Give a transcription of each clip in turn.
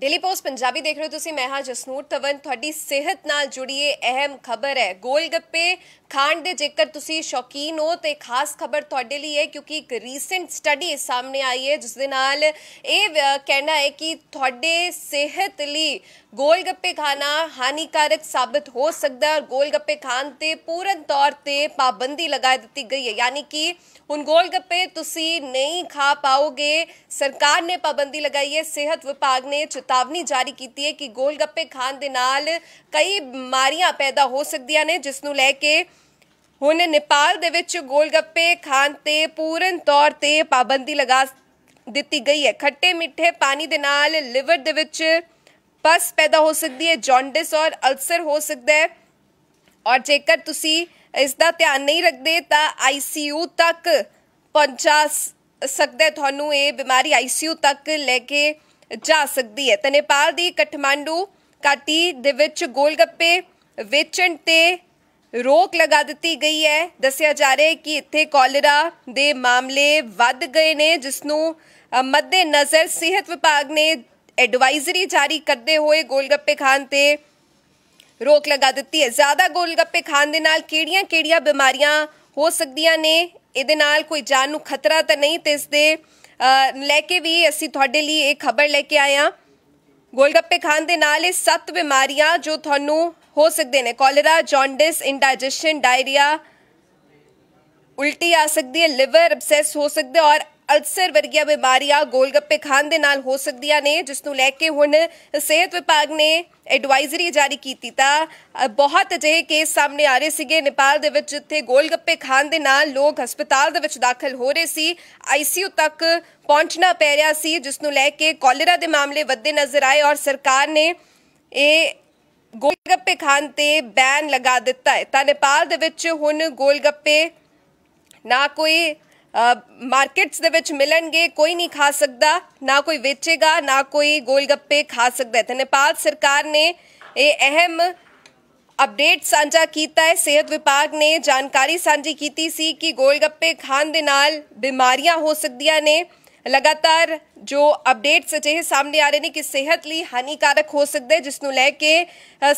daily post Punjabi ਦੇਖ ਰਹੇ ਹੋ ਤੁਸੀਂ ਮੈਂ ਹਾਂ ਜਸਨੂਰ ਤਵਨ ਤੁਹਾਡੀ ਸਿਹਤ ਨਾਲ ਜੁੜੀ ਇਹ ਅਹਿਮ ਖਬਰ ਹੈ ਗੋਲ ਗੱਪੇ ਖਾਣ ਦੇ ਜੇਕਰ ਤੁਸੀਂ ਸ਼ੌਕੀਨ ਹੋ ਤੇ ਖਾਸ ਖਬਰ ਤੁਹਾਡੇ ਲਈ ਹੈ ਕਿਉਂਕਿ ਇੱਕ ਰੀਸੈਂਟ ਸਟੱਡੀ ਸਾਹਮਣੇ ਆਈ ਹੈ ਜਿਸ ਦੇ ਨਾਲ ਇਹ ਕਹਿਣਾ ਹੈ ਕਿ ਤੁਹਾਡੇ ਸਿਹਤ ਲਈ ਗੋਲ ਗੱਪੇ ਖਾਣਾ ਹਾਨੀਕਾਰਕ ਸਾਬਤ ਹੋ ਸਕਦਾ ਹੈ ਗੋਲ ਗੱਪੇ ਖਾਣ ਤੇ ਪੂਰਨ ਤੌਰ ਤੇ ਪਾਬੰਦੀ ਲਗਾ ਦਿੱਤੀ ਗਈ ਹੈ ਯਾਨੀ ਕਿ ਹੁਣ ਗੋਲ ਗੱਪੇ ਤੁਸੀਂ ਨਹੀਂ ਖਾ ਪਾਓਗੇ ਸਰਕਾਰ ਨੇ ਪਾਬੰਦੀ ਲਗਾਈ ਹੈ ਸਿਹਤ ਵਿਭਾਗ ਨੇ ਚੇਤਾਵਨੀ ਜਾਰੀ ਕੀਤੀ ਹੈ ਕਿ ਗੋਲ ਗੱਪੇ ਖਾਣ ਦੇ ਨਾਲ ਕਈ ਬਿਮਾਰੀਆਂ ਪੈਦਾ ਹੋ ਸਕਦੀਆਂ ਨੇ ਜਿਸ ਨੂੰ ਲੈ ਕੇ ਹੁਣ ਨੇਪਾਲ ਦੇ ਵਿੱਚ ਗੋਲ ਗੱਪੇ ਖਾਣ ਤੇ ਪੂਰਨ ਤੌਰ ਤੇ ਪਾਬੰਦੀ ਲਗਾ ਦਿੱਤੀ ਗਈ ਹੈ ਖੱਟੇ ਮਿੱਠੇ ਪਾਣੀ ਦੇ ਨਾਲ ਲਿਵਰ ਦੇ ਵਿੱਚ ਪਸ ਪੈਦਾ ਹੋ ਸਕਦੀ ਹੈ ਜੌਂਡਿਸ ਔਰ ਅਲਸਰ ਹੋ ਸਕਦਾ ਹੈ ਔਰ ਜੇਕਰ ਤੁਸੀਂ ਇਸ ਦਾ ਧਿਆਨ ਨਹੀਂ ਰੱਖਦੇ ਤਾਂ ਆਈਸੀਯੂ ਤੱਕ ਪਹੁੰਚਾ ਸਕਦਾ ਤੁਹਾਨੂੰ ਇਹ ਬਿਮਾਰੀ ਆਈਸੀਯੂ ਤੱਕ ਲੈ ਕੇ ਜਾ ਸਕਦੀ ਹੈ ਤੇ ਨੇਪਾਲ ਦੀ ਕਠਮਾਂਡੂ ਕਾਟੀ ਦੇ ਵਿੱਚ ਗੋਲਗੱਪੇ ਵੇਚਣ ਤੇ ਰੋਕ ਲਗਾ ਦਿੱਤੀ ਗਈ ਹੈ ਦੱਸਿਆ ਜਾ ਰਿਹਾ ਹੈ ਕਿ ਇੱਥੇ ਕੋਲਰਾ ਦੇ ਮਾਮਲੇ ਵੱਧ ਗਏ ਨੇ ਜਿਸ ਨੂੰ ਮੱਦੇ ਨਜ਼ਰ ਸਿਹਤ ਵਿਭਾਗ ਨੇ ਐਡਵਾਈਜ਼ਰੀ ਜਾਰੀ ਕਰਦੇ ਹੋਏ ਗੋਲਗੱਪੇ ਖਾਣ ਤੇ ਰੋਕ ਲਗਾ ਦਿੱਤੀ ਹੈ ਜ਼ਿਆਦਾ ਗੋਲਗੱਪੇ ਖਾਣ ਦੇ ਨਾਲ ਕਿਹੜੀਆਂ-ਕਿਹੜੀਆਂ ਬਿਮਾਰੀਆਂ ਹੋ ਸਕਦੀਆਂ ਨੇ ਇਹਦੇ ਨਾਲ ਕੋਈ ਜਾਨ ਨੂੰ ਖਤਰਾ ਤਾਂ ਨਹੀਂ ਤੇ ਇਸ ਦੇ ਲੈ ਕੇ ਵੀ ਅਸੀਂ ਤੁਹਾਡੇ ਲਈ ਇਹ ਖਬਰ ਲੈ ਕੇ ਆਏ ਆ ਗੋਲਗੱਪੇ ਖਾਣ ਦੇ ਨਾਲ ਇਹ ਸੱਤ ਬਿਮਾਰੀਆਂ ਜੋ ਤੁਹਾਨੂੰ ਹੋ ਸਕਦੇ ਨੇ ਕੋਲਰਾ ਜੌਂਡਿਸ ਇੰਡਾਈਜੈਸ਼ਨ ਡਾਇਰੀਆ ਉਲਟੀ ਆ ਸਕਦੀ ਹੈ ਲਿਵਰ ਅਬਸੈਸ ਹੋ ਸਕਦੇ ਔਰ ਅਲਸਰ ਵਰਗੀਆਂ ਬਿਮਾਰੀਆਂ ਗੋਲਗੱਪੇ ਖਾਣ ਦੇ ਨਾਲ ਹੋ ਸਕਦੀਆਂ ਨੇ ਜਿਸ ਨੂੰ ਲੈ ਕੇ ਹੁਣ ਸਿਹਤ ਵਿਭਾਗ ਨੇ ਐਡਵਾਈਜ਼ਰੀ ਜਾਰੀ ਕੀਤੀ ਤਾਂ ਬਹੁਤ ਅਜਿਹੇ ਕੇਸ ਸਾਹਮਣੇ ਆ ਰਹੇ ਸੀਗੇ ਨੇਪਾਲ ਦੇ ਵਿੱਚ ਜਿੱਥੇ ਗੋਲਗੱਪੇ ਖਾਣ ਦੇ ਨਾਲ ਲੋਕ ਹਸਪਤਾਲ ਦੇ ਵਿੱਚ ਦਾਖਲ ਹੋ ਰਹੇ ਸੀ ਆਈਸੀਯੂ ਤੱਕ ਪਹੁੰਚਣਾ ਪੈ ਰਿਹਾ ਸੀ ਜਿਸ ਨੂੰ ਲੈ ਕੇ ਕੋਲੇਰਾ ਦੇ ਮਾਮਲੇ ਵੱਧੇ ਨਜ਼ਰ ਆਏ ਔਰ ਸਰਕਾਰ ਨੇ ਇਹ ਗੋਲਗੱਪੇ ਖਾਣ ਤੇ ਬੈਨ ਲਗਾ ਦਿੱਤਾ ਹੈ ਤਾਂ ਨੇਪਾਲ ਦੇ ਵਿੱਚ ਹੁਣ ਗੋਲਗੱਪੇ ਨਾ ਕੋਈ ਮਾਰਕੀਟਸ ਦੇ ਵਿੱਚ ਮਿਲਣਗੇ ਕੋਈ ਨਹੀਂ ਖਾ ਸਕਦਾ ਨਾ ਕੋਈ ਵੇਚੇਗਾ ਨਾ ਕੋਈ ਗੋਲ ਗੱਪੇ ਖਾ ਸਕਦਾ ਤੇ ਨੇਪਾਲ ਸਰਕਾਰ ਨੇ ਇਹ ਅਹਿਮ ਅਪਡੇਟ ਸਾਂਝਾ ਕੀਤਾ ਹੈ ਸਿਹਤ ਵਿਭਾਗ ਨੇ ਜਾਣਕਾਰੀ ਸਾਂਝੀ ਕੀਤੀ ਸੀ ਕਿ ਗੋਲ ਗੱਪੇ ਖਾਣ ਦੇ ਨਾਲ ਬਿਮਾਰੀਆਂ ਹੋ ਸਕਦੀਆਂ ਨੇ ਲਗਾਤਾਰ ਜੋ ਅਪਡੇਟਸ ਅਜੇ ਸਾਹਮਣੇ ਆ ਰਹੇ ਨੇ ਕਿ ਸਿਹਤ ਲਈ ਹਾਨੀਕਾਰਕ ਹੋ ਸਕਦੇ ਜਿਸ ਨੂੰ ਲੈ ਕੇ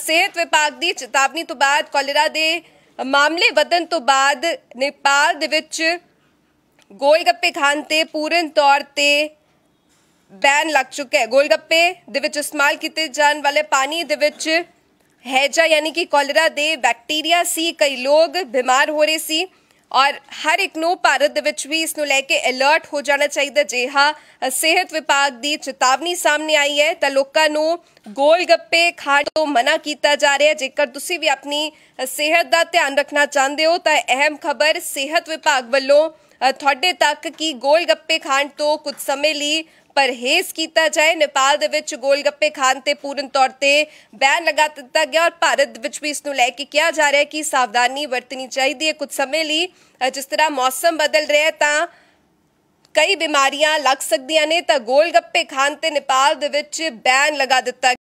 ਸਿਹਤ ਵਿਭਾਗ ਦੀ ਚੇਤਾਵਨੀ ਤੋਂ ਬਾਅਦ ਕੋਲੇਰਾ ਦੇ ਮਾਮਲੇ ਵਧਣ ਤੋਂ ਬਾਅਦ ਨੇਪਾਲ ਦੇ ਵਿੱਚ ਗੋਲਗੱਪੇ ਖਾਣ ਤੇ ਪੂਰਨ ਤੌਰ ਤੇ ਬੈਨ ਲੱਗ ਚੁੱਕਾ ਹੈ ਗੋਲਗੱਪੇ ਦੇ ਵਿੱਚ ਇਸਤੇਮਾਲ ਕੀਤੇ ਜਾਣ ਵਾਲੇ ਪਾਣੀ ਦੇ ਵਿੱਚ ਹੈਜਾ ਯਾਨੀ ਕਿ ਕੋਲਰਾ ਦੇ ਬੈਕਟੀਰੀਆ ਸੀ ਕਈ ਲੋਕ ਬਿਮਾਰ ਹੋ ਰਹੇ ਸੀ ਔਰ ਹਰ ਇੱਕ ਨੂੰ ਭਾਰਤ ਦੇ ਵਿੱਚ ਵੀ ਇਸ ਨੂੰ ਲੈ ਕੇ ਅਲਰਟ ਹੋ ਜਾਣਾ ਚਾਹੀਦਾ ਜੇ ਹਾ ਸਿਹਤ ਵਿਭਾਗ ਦੀ ਚੇਤਾਵਨੀ ਸਾਹਮਣੇ ਆਈ ਹੈ ਤਾਂ ਲੋਕਾਂ ਨੂੰ ਗੋਲ ਗੱਪੇ ਖਾਣ ਤੋਂ ਮਨਾ ਕੀਤਾ ਜਾ ਰਿਹਾ ਜੇਕਰ ਤੁਸੀਂ ਵੀ ਆਪਣੀ ਸਿਹਤ ਦਾ ਧਿਆਨ ਰੱਖਣਾ ਚਾਹੁੰਦੇ ਹੋ ਤਾਂ ਅਹਿਮ ਖਬਰ ਸਿਹਤ ਵਿਭਾਗ ਵੱਲੋਂ ਤੁਹਾਡੇ ਤੱਕ ਕਿ ਗੋਲ ਗੱਪੇ ਖਾਣ ਤੋਂ ਕੁਝ ਸਮੇਂ ਲਈ ਪਰਹੇਜ਼ ਕੀਤਾ ਜਾਏ ਨੇਪਾਲ ਦੇ ਵਿੱਚ ਗੋਲਗੱਪੇ ਖਾਣ ਤੇ ਪੂਰਨ ਤੌਰ ਤੇ ਬੈਨ ਲਗਾ ਦਿੱਤਾ ਗਿਆ ਔਰ ਭਾਰਤ ਵਿੱਚ ਵੀ ਇਸ ਨੂੰ ਲੈ ਕੇ ਕਿਹਾ ਜਾ ਰਿਹਾ ਹੈ ਕਿ ਸਾਵਧਾਨੀ ਵਰਤਣੀ ਚਾਹੀਦੀ ਹੈ ਕੁਝ ਸਮੇਂ ਲਈ ਜਿਸ ਤਰ੍ਹਾਂ ਮੌਸਮ ਬਦਲ ਰਿਹਾ ਤਾਂ ਕਈ ਬਿਮਾਰੀਆਂ ਲੱਗ ਸਕਦੀਆਂ ਨੇ ਤਾਂ ਗੋਲਗੱਪੇ ਖਾਣ ਤੇ ਨੇਪਾਲ ਦੇ ਵਿੱਚ ਬੈਨ ਲਗਾ ਦਿੱਤਾ